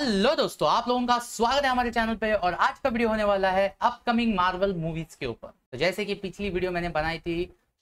hello दोस्तों आप लोगों का स्वागत है हमारे चैनल पे और आज का वीडियो होने वाला है अपकमिंग मार्वल मूवीज के ऊपर तो जैसे कि पिछली वीडियो मैंने बनाई थी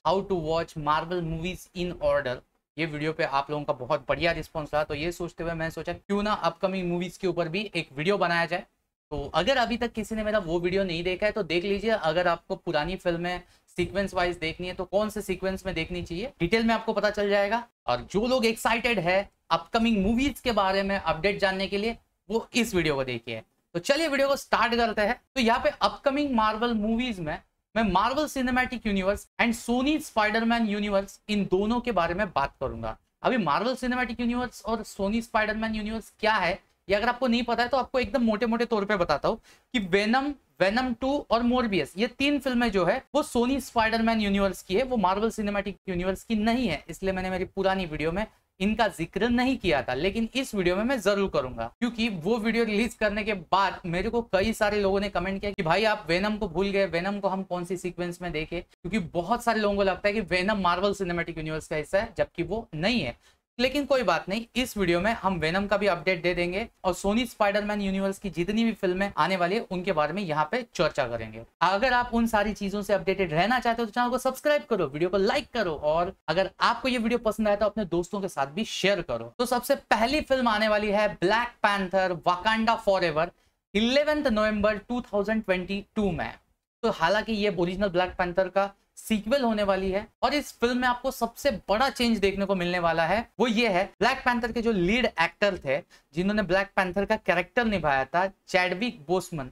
how to watch Marvel movies in order ये वीडियो पे आप लोगों का बहुत बढ़िया रिस्पांस रहा तो ये सोचते हुए मैंने सोचा क्यों ना अपकमिंग मूवीज के ऊपर भी एक वीडियो बनाया जाए तो अगर अभी तक किसी ने मेरा वो वीडियो नहीं देखा है तो देख लीजिए अगर आपको पुरानी फिल्में सीक्वेंस वाइज देखनी है तो कौन से सीक्वेंस में देखनी चाहिए डिटेल में आपको पता चल जाएगा और जो लोग एक्साइटेड है अपकमिंग मूवीज के बारे में अपडेट जानने के लिए वो इस वीडियो को देखिए तो चलिए वीडियो को स्टार्ट करते हैं तो यहाँ पे अपकमिंग मार्वल मूवीज में मैं Marvel cinematic universe and Sony Spiderman universe इन दोनों के बारे में बात करूंगा अभी मार्वल सिनेमैटिक यूनिवर्स और सोनी स्पाइडरमैन यूनिवर्स क्या है ये अगर आपको नहीं पता है तो आपको एकदम मोटे मोटे तौर पे बताता हूँ कि वेनम वेनम टू और मोरबियस ये तीन फिल्में जो है वो सोनी स्पाइडरमैन यूनिवर्स की है वो मार्वल सिनेमैटिक यूनिवर्स की नहीं है इसलिए मैंने मेरी पुरानी वीडियो में इनका जिक्र नहीं किया था लेकिन इस वीडियो में मैं जरूर करूंगा क्योंकि वो वीडियो रिलीज करने के बाद मेरे को कई सारे लोगों ने कमेंट किया कि भाई आप वेनम को भूल गए वेनम को हम कौन सी सीक्वेंस में देखे क्योंकि बहुत सारे लोगों को लगता है कि वेनम मार्वल सिनेमेटिक यूनिवर्स का हिस्सा है जबकि वो नहीं है लेकिन कोई बात नहीं इस वीडियो में हम वेनम का भी अपडेट दे देंगे और सोनी स्पाइडरमैन यूनिवर्स की जितनी भी फिल्में आने वाली है उनके बारे में यहाँ पे चर्चा करेंगे अगर आप उन सारी चीजों से अपडेटेड रहना चाहते हो तो चैनल को सब्सक्राइब करो वीडियो को लाइक करो और अगर आपको ये वीडियो पसंद आया तो अपने दोस्तों के साथ भी शेयर करो तो सबसे पहली फिल्म आने वाली है Black Panther Wakanda forever eleventh November में तो हालांकि ये ओरिजिनल ब्लैक पैंथर का सीक्वल होने वाली है और इस फिल्म में आपको सबसे बड़ा चेंज देखने को मिलने वाला है वो ये है ब्लैक पैंथर के जो लीड एक्टर थे जिन्होंने ब्लैक पैंथर का कैरेक्टर निभाया था चैडविक बोसमन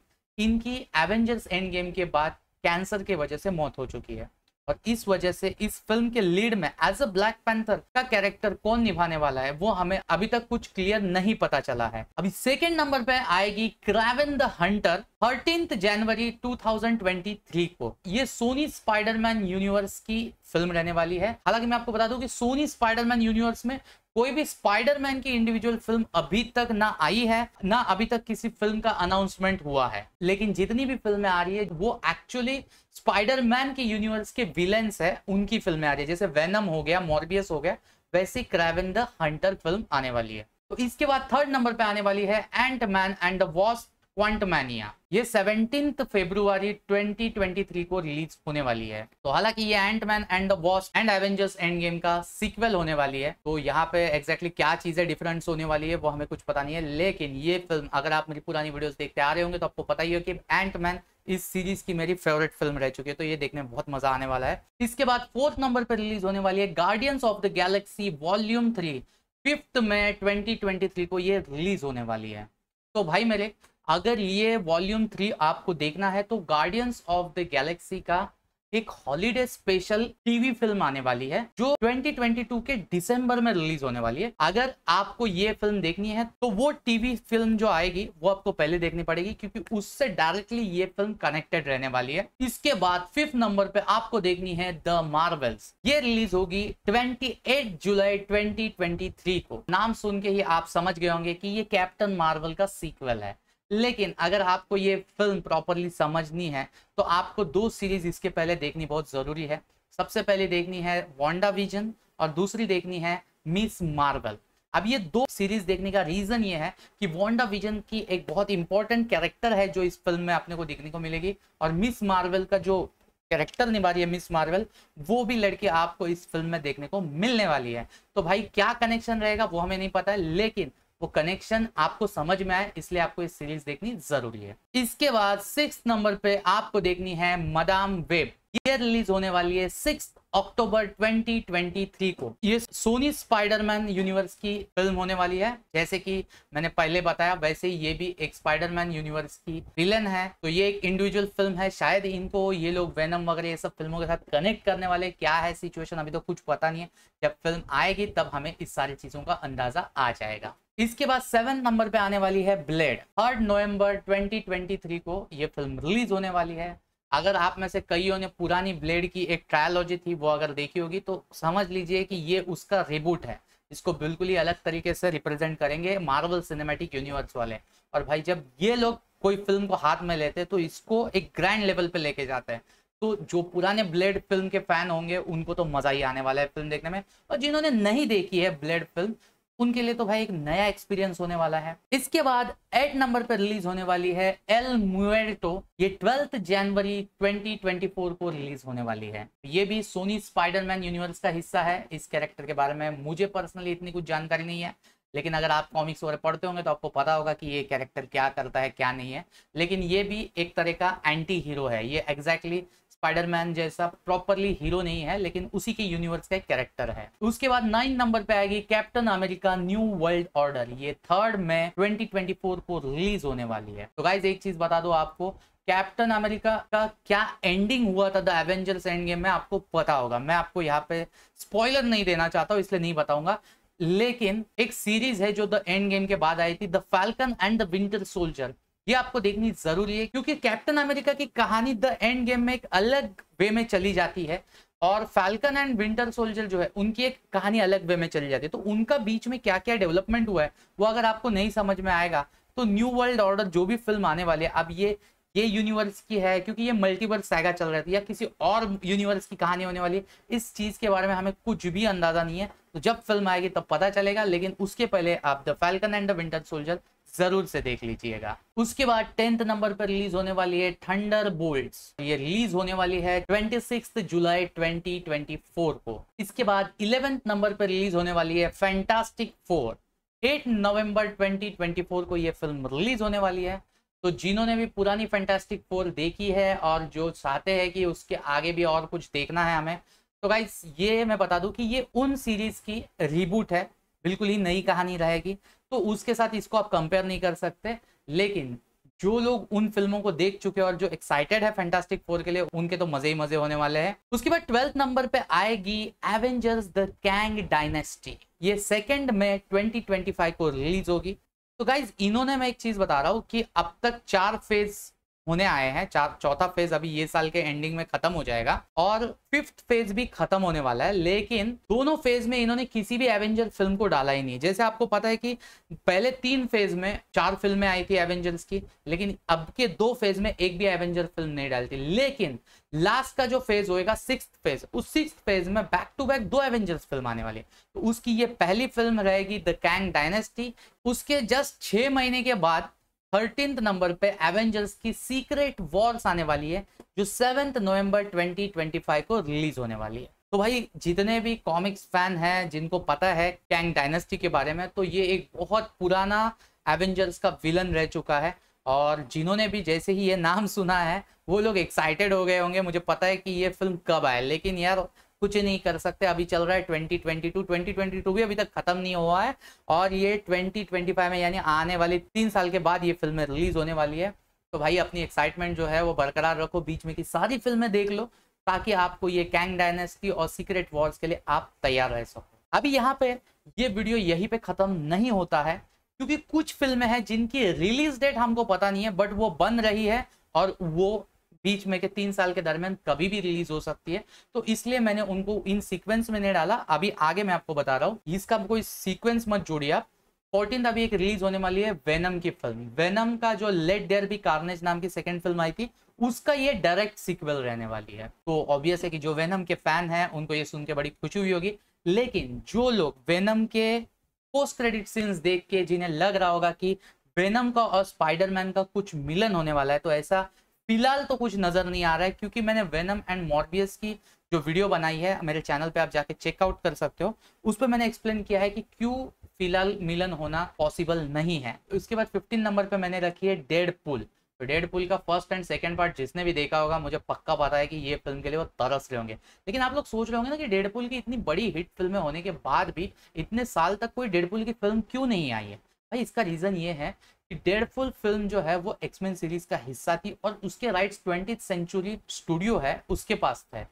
इनकी एवेंजर्स एंड गेम के बाद कैंसर के वजह से मौत हो चुकी है और इस वजह से इस फिल्म के लीड में एज अ ब्लैक पैंथर का कैरेक्टर कौन निभाने वाला है वो हमें अभी तक कुछ क्लियर नहीं पता चला है अभी सेकेंड नंबर पे आएगी Kraven the Hunter thirteenth January 2023 को ये सोनी स्पाइडरमैन यूनिवर्स की फिल्म रहने वाली है हालांकि मैं आपको बता दूं कि सोनी स्पाइडरमैन यूनिवर्स में कोई भी स्पाइडरमैन की इंडिविजुअल फिल्म अभी तक ना आई है ना अभी तक किसी फिल्म का अनाउंसमेंट हुआ है लेकिन जितनी भी फिल्में आ रही है वो एक्चुअली स्पाइडरमैन के यूनिवर्स के विलेंस है उनकी फिल्में आ रही है जैसे वेनम हो गया मॉर्बियस हो गया वैसे क्रेवन द हंटर फिल्म आने वाली है तो इसके बाद थर्ड नंबर पे आने वाली है Ant Man and the Wasp Quantumania ये सेवनटीन फेब्रुआरी 2023 को रिलीज होने वाली है तो हालांकि ये Ant Man and the Wasp and Avengers Endgame का सीक्वल होने वाली है तो यहाँ पे एक्जैक्टली exactly क्या चीजें डिफरेंस होने वाली है वो हमें कुछ पता नहीं है लेकिन ये फिल्म अगर आप मेरी पुरानी वीडियो देखते आ रहे होंगे तो आपको पता ही हो कि एंट मैन इस सीरीज की मेरी फेवरेट फिल्म रह चुकी है तो ये देखने में बहुत मजा आने वाला है इसके बाद फोर्थ नंबर पर रिलीज होने वाली है Guardians of the Galaxy volume three fifth में ट्वेंटी को ये रिलीज होने वाली है तो भाई मेरे अगर ये वॉल्यूम थ्री आपको देखना है तो गार्डियंस ऑफ द गैलेक्सी का एक हॉलीडे स्पेशल टीवी फिल्म आने वाली है जो 2022 के दिसंबर में रिलीज होने वाली है अगर आपको ये फिल्म देखनी है तो वो टीवी फिल्म जो आएगी वो आपको पहले देखनी पड़ेगी क्योंकि उससे डायरेक्टली ये फिल्म कनेक्टेड रहने वाली है इसके बाद फिफ्थ नंबर पे आपको देखनी है द मार्वल्स ये रिलीज होगी ट्वेंटी जुलाई ट्वेंटी को नाम सुन के ही आप समझ गए होंगे की ये कैप्टन मार्वल का सीक्वल है लेकिन अगर आपको ये फिल्म प्रॉपरली समझनी है तो आपको दो सीरीज इसके पहले देखनी बहुत जरूरी है सबसे पहले देखनी है वॉन्डा विजन और दूसरी देखनी है मिस मार्बल अब ये दो सीरीज देखने का रीजन ये है कि वॉन्डा विजन की एक बहुत इंपॉर्टेंट कैरेक्टर है जो इस फिल्म में अपने को देखने को मिलेगी और मिस मार्वल का जो कैरेक्टर निभा रही है मिस मार्वल वो भी लड़की आपको इस फिल्म में देखने को मिलने वाली है तो भाई क्या कनेक्शन रहेगा वो हमें नहीं पता है लेकिन वो कनेक्शन आपको समझ में आए इसलिए आपको ये सीरीज देखनी जरूरी है इसके बाद सिक्स नंबर पे आपको देखनी है मदाम वेब ये रिलीज होने वाली है सिक्स अक्टूबर 2023 को ये सोनी स्पाइडरमैन यूनिवर्स की फिल्म होने वाली है जैसे कि मैंने पहले बताया वैसे ये भी एक स्पाइडरमैन यूनिवर्स की विलन है तो ये एक इंडिविजुअल फिल्म है शायद इनको ये लोग वेनम वगैरह ये सब फिल्मों के साथ कनेक्ट करने वाले क्या है सिचुएशन अभी तो कुछ पता नहीं है जब फिल्म आएगी तब हमें इस सारी चीजों का अंदाजा आ जाएगा इसके बाद सेवन नंबर पे आने वाली है ब्लेड थर्ड नवंबर 2023 को ये फिल्म रिलीज होने वाली है अगर आप में से कईयों ने पुरानी ब्लेड की एक ट्रायलॉजी थी वो अगर देखी होगी तो समझ लीजिए कि ये उसका रिबूट है इसको बिल्कुल ही अलग तरीके से रिप्रेजेंट करेंगे मार्वल सिनेमेटिक यूनिवर्स वाले और भाई जब ये लोग कोई फिल्म को हाथ में लेते तो इसको एक ग्रैंड लेवल पे लेके जाते हैं तो जो पुराने ब्लेड फिल्म के फैन होंगे उनको तो मजा ही आने वाला है फिल्म देखने में और जिन्होंने नहीं देखी है ब्लेड फिल्म उनके लिए तो भाई एक नया एक्सपीरियंस होने वाला है इसके बाद एट नंबर पर रिलीज होने वाली है एल मुटो ये ट्वेल्थ जनवरी 2024 को रिलीज होने वाली है ये भी सोनी स्पाइडरमैन यूनिवर्स का हिस्सा है इस कैरेक्टर के बारे में मुझे पर्सनली इतनी कुछ जानकारी नहीं है लेकिन अगर आप कॉमिक्स वगैरह पढ़ते होंगे तो आपको पता होगा कि ये कैरेक्टर क्या करता है क्या नहीं है लेकिन ये भी एक तरह का एंटी हीरो है ये एग्जैक्टली exactly स्पाइडरमैन जैसा प्रॉपरली हीरो नहीं है लेकिन उसी के यूनिवर्स का एक कैरेक्टर है उसके बाद नाइन नंबर पे आएगी Captain America New World Order ये थर्ड में 2024 को रिलीज होने वाली है तो गाइज एक चीज बता दो आपको कैप्टन अमेरिका का क्या एंडिंग हुआ था द एवेंजर्स एंड गेम में आपको पता होगा मैं आपको यहाँ पे स्पॉइलर नहीं देना चाहता हूँ इसलिए नहीं बताऊंगा लेकिन एक सीरीज है जो द एंड गेम के बाद आई थी the Falcon and the Winter Soldier ये आपको देखनी जरूरी है क्योंकि कैप्टन अमेरिका की कहानी द एंड गेम में एक अलग वे में चली जाती है और फैल्कन एंड विंटर सोल्जर जो है उनकी एक कहानी अलग वे में चली जाती है तो उनका बीच में क्या क्या डेवलपमेंट हुआ है वो अगर आपको नहीं समझ में आएगा तो न्यू वर्ल्ड ऑर्डर जो भी फिल्म आने वाली है अब ये ये यूनिवर्स की है क्योंकि ये मल्टीवर्स सैगा चल रहा है या किसी और यूनिवर्स की कहानी होने वाली इस चीज के बारे में हमें कुछ भी अंदाजा नहीं है तो जब फिल्म आएगी तब पता चलेगा लेकिन उसके पहले आप the Falcon and the Winter Soldier जरूर से देख लीजिएगा उसके बाद टेंथ नंबर पर रिलीज होने वाली है थंडर बोल्ट ये रिलीज होने वाली है ट्वेंटी जुलाई 2024 को इसके बाद इलेवेंथ नंबर पर रिलीज होने वाली है फैंटास्टिक फोर 8 नवंबर 2024 को ये फिल्म रिलीज होने वाली है तो जिन्होंने भी पुरानी फैंटास्टिक फोर देखी है और जो चाहते हैं कि उसके आगे भी और कुछ देखना है हमें तो गाइज ये मैं बता दूं कि ये उन सीरीज की रिबूट है बिल्कुल ही नई कहानी रहेगी तो उसके साथ इसको आप कंपेयर नहीं कर सकते लेकिन जो लोग उन फिल्मों को देख चुके और जो एक्साइटेड है फैंटास्टिक फोर के लिए उनके तो मजे ही मजे होने वाले हैं उसके बाद ट्वेल्थ नंबर पे आएगी एवेंजर्स द कैंग डायनेस्टी ये सेकेंड में 2025 को रिलीज होगी तो गाइज इन्होंने मैं एक चीज बता रहा हूँ कि अब तक चार फेज होने आए हैं चौथा फेज अभी ये साल के एंडिंग में खत्म हो जाएगा और फिफ्थ फेज भी खत्म होने वाला है लेकिन दोनों फेज में इन्होंने किसी भी एवेंजर फिल्म को डाला ही नहीं जैसे आपको पता है कि पहले तीन फेज में चार फिल्में आई थी एवेंजर्स की लेकिन अब के दो फेज में एक भी एवेंजर फिल्म नहीं डालती लेकिन लास्ट का जो फेज होएगा सिक्स फेज उस सिक्स फेज में बैक टू बैक दो एवेंजर्स फिल्म आने वाली तो उसकी ये पहली फिल्म रहेगी द कैंग डायनेस्टी उसके जस्ट छह महीने के बाद थर्टीन नंबर पे एवेंजर्स की सीक्रेट वॉर्स आने वाली है जो सेवेंथ नवंबर 2025 को रिलीज होने वाली है तो भाई जितने भी कॉमिक्स फैन हैं जिनको पता है कैंग डायनेस्टी के बारे में तो ये एक बहुत पुराना एवेंजर्स का विलन रह चुका है और जिन्होंने भी जैसे ही ये नाम सुना है वो लोग एक्साइटेड हो गए होंगे मुझे पता है कि ये फिल्म कब आए लेकिन यार कुछ नहीं कर सकते अभी चल रहा है 2022 2022 भी अभी तक खत्म नहीं हुआ है और ये 2025 में यानी आने वाले तीन साल के बाद ये फिल्म रिलीज होने वाली है तो भाई अपनी एक्साइटमेंट जो है वो बरकरार रखो बीच में की सारी फिल्में देख लो ताकि आपको ये कैंग डायनेस्टी और सीक्रेट वॉर्स के लिए आप तैयार रह सको अभी यहाँ पे ये वीडियो यहीं पे खत्म नहीं होता है क्योंकि कुछ फिल्में हैं जिनकी रिलीज डेट हमको पता नहीं है बट वो बन रही है और वो बीच में के तीन साल के दरमियान कभी भी रिलीज हो सकती है तो इसलिए मैंने उनको इन सीक्वेंस में नहीं डाला अभी आगे मैं आपको बता रहा हूँ इसका कोई सीक्वेंस मत जोड़िए आप फोर्टीन अभी एक रिलीज होने वाली है वेनम की फिल्म वेनम का जो लेट डेयर बी कार्नेज नाम की सेकेंड फिल्म आई थी उसका ये डायरेक्ट सिक्वल रहने वाली है तो ऑब्वियस है कि जो वेनम के फैन हैं उनको ये सुन के बड़ी खुशी हुई होगी लेकिन जो लोग वेनम के पोस्ट क्रेडिट सीन्स देख के जिन्हें लग रहा होगा कि वेनम का और स्पाइडरमैन का कुछ मिलन होने वाला है तो ऐसा फिलहाल तो कुछ नजर नहीं आ रहा है क्योंकि मैंने वेनम एंड मॉर्बियस की जो वीडियो बनाई है मेरे चैनल पे आप जाके चेकआउट कर सकते हो उस पर मैंने एक्सप्लेन किया है कि क्यों फिलहाल मिलन होना पॉसिबल नहीं है उसके बाद 15 नंबर पे मैंने रखी है डेड पुल तो डेड पुल का फर्स्ट एंड सेकंड पार्ट जिसने भी देखा होगा मुझे पक्का पता है कि ये फिल्म के लिए वो तरस रहे होंगे लेकिन आप लोग सोच रहे होंगे ना कि डेड पुल की इतनी बड़ी हिट फिल्में होने के बाद भी इतने साल तक कोई डेड पुल की फिल्म क्यों नहीं आई है भाई इसका रीज़न ये है डेडफुल फिल्म जो है वो एक्समेन सीरीज का हिस्सा थी और उसके राइट्स ट्वेंटी सेंचुरी स्टूडियो है उसके पास थे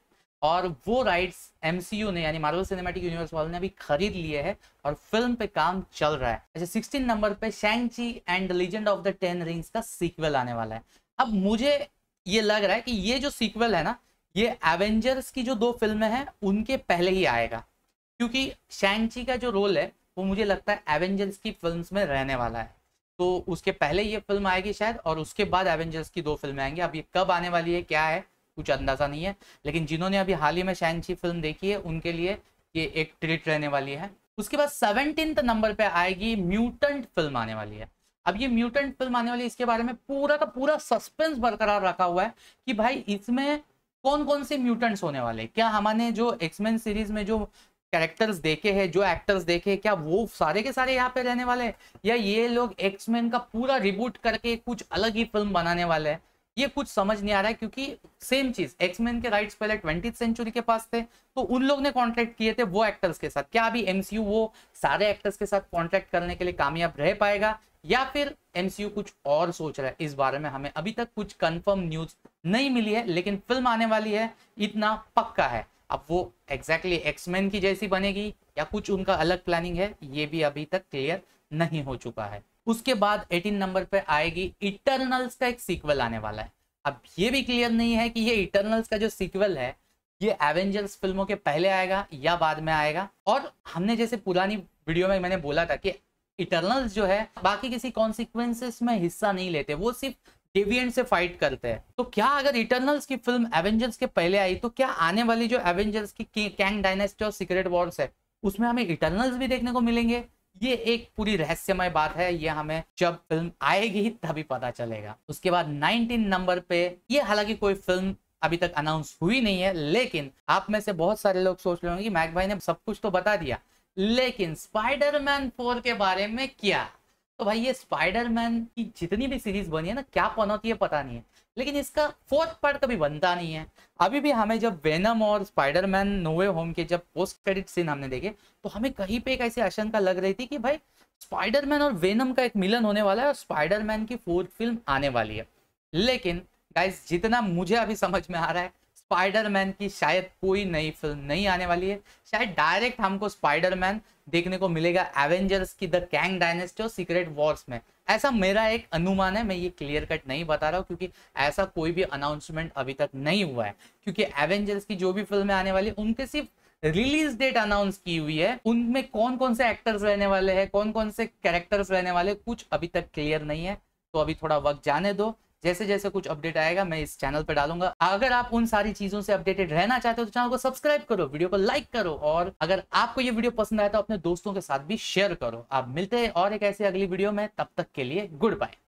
और वो राइट्स एमसीयू ने यानी मार्वल सिनेमेटिक यूनिवर्स वालों ने अभी खरीद लिए हैं और फिल्म पे काम चल रहा है अच्छा सिक्सटीन नंबर पे Shang Chi and Legend of the Ten Rings का सीक्वल आने वाला है अब मुझे ये लग रहा है कि ये जो सीक्वल है ना ये एवेंजर्स की जो दो फिल्में हैं उनके पहले ही आएगा क्योंकि शैंग ची का जो रोल है वो मुझे लगता है एवेंजर्स की फिल्म में रहने वाला है तो उसके पहले ये फिल्म आएगी शायद और उसके बाद एवेंजर्स की दो फिल्में आएंगी अब ये कब आने वाली है क्या है कुछ अंदाजा नहीं है लेकिन जिन्होंने अभी हाल ही में शैंगची फिल्म देखी है उनके लिए ये एक ट्रीट रहने वाली है उसके बाद सेवनटीन नंबर पर आएगी म्यूटेंट फिल्म आने वाली है अब ये म्यूटेंट फिल्म आने वाली इसके बारे में पूरा का पूरा सस्पेंस बरकरार रखा हुआ है कि भाई इसमें कौन कौन से म्यूटेंट्स होने वाले क्या हमारे जो एक्समेन सीरीज में जो कैरेक्टर्स देखे हैं जो एक्टर्स देखे हैं क्या वो सारे के सारे यहाँ पे रहने वाले हैं या ये लोग एक्समैन का पूरा रिबूट करके कुछ अलग ही फिल्म बनाने वाले हैं ये कुछ समझ नहीं आ रहा है क्योंकि सेम चीज एक्समैन के राइट्स पहले ट्वेंटी सेंचुरी के पास थे तो उन लोग ने कॉन्ट्रैक्ट किए थे वो एक्टर्स के साथ क्या अभी एमसीयू वो सारे एक्टर्स के साथ कॉन्ट्रैक्ट करने के लिए कामयाब रह पाएगा या फिर एमसीयू कुछ और सोच रहा है इस बारे में हमें अभी तक कुछ कंफर्म न्यूज नहीं मिली है लेकिन फिल्म आने वाली है इतना पक्का है अब वो एग्जैक्टली एक्समैन की जैसी बनेगी या कुछ उनका अलग प्लानिंग है ये भी अभी तक क्लियर नहीं हो चुका है उसके बाद 18 नंबर पे आएगी इटर्नल्स का एक सीक्वल आने वाला है अब ये भी क्लियर नहीं है कि ये इटर्नल्स का जो सीक्वल है ये एवेंजर्स फिल्मों के पहले आएगा या बाद में आएगा और हमने जैसे पुरानी वीडियो में मैंने बोला था कि इटर्नल्स जो है बाकी किसी कॉन्सिक्वेंसेस में हिस्सा नहीं लेते वो सिर्फ डेवियंट से फाइट करते हैं तो क्या अगर इटर्नल्स की फिल्म एवेंजर्स के पहले आई तो क्या आने वाली जो एवेंजर्स की कैंग डायनेस्टी और सीक्रेट वॉर्स है उसमें हमें इटर्नल्स भी देखने को मिलेंगे ये एक पूरी रहस्यमय बात है ये हमें जब फिल्म आएगी तभी पता चलेगा उसके बाद 19 नंबर पे ये हालांकि कोई फिल्म अभी तक अनाउंस हुई नहीं है लेकिन आप में से बहुत सारे लोग सोच रहे होंगे मैक भाई ने सब कुछ तो बता दिया लेकिन स्पाइडरमैन फोर के बारे में क्या तो भाई ये स्पाइडरमैन की जितनी भी सीरीज बनी है ना क्या पनौती है पता नहीं है लेकिन इसका फोर्थ पार्ट कभी बनता नहीं है अभी भी हमें जब वेनम और स्पाइडरमैन नोवे होम के जब पोस्ट क्रेडिट सीन हमने देखे तो हमें कहीं पे एक ऐसी आशंका लग रही थी कि भाई स्पाइडरमैन और वेनम का एक मिलन होने वाला है और स्पाइडरमैन की फोर्थ फिल्म आने वाली है लेकिन गाइस जितना मुझे अभी समझ में आ रहा है स्पाइडरमैन की शायद कोई नई फिल्म नहीं आने वाली है शायद डायरेक्ट हमको स्पाइडरमैन देखने को मिलेगा एवेंजर्स की द कैंग डायनेस्टी और सीक्रेट वॉर्स में ऐसा मेरा एक अनुमान है मैं ये क्लियर कट नहीं बता रहा हूँ क्योंकि ऐसा कोई भी अनाउंसमेंट अभी तक नहीं हुआ है क्योंकि एवेंजर्स की जो भी फिल्में आने वाली उनके सिर्फ रिलीज डेट अनाउंस की हुई है उनमें कौन कौन से एक्टर्स रहने वाले हैं कौन कौन से कैरेक्टर्स रहने वाले कुछ अभी तक क्लियर नहीं है तो अभी थोड़ा वक्त जाने दो जैसे जैसे कुछ अपडेट आएगा मैं इस चैनल पर डालूंगा अगर आप उन सारी चीजों से अपडेटेड रहना चाहते हो तो चैनल को सब्सक्राइब करो वीडियो को लाइक करो और अगर आपको ये वीडियो पसंद आया तो अपने दोस्तों के साथ भी शेयर करो आप मिलते हैं और एक ऐसे अगली वीडियो में तब तक के लिए गुड बाय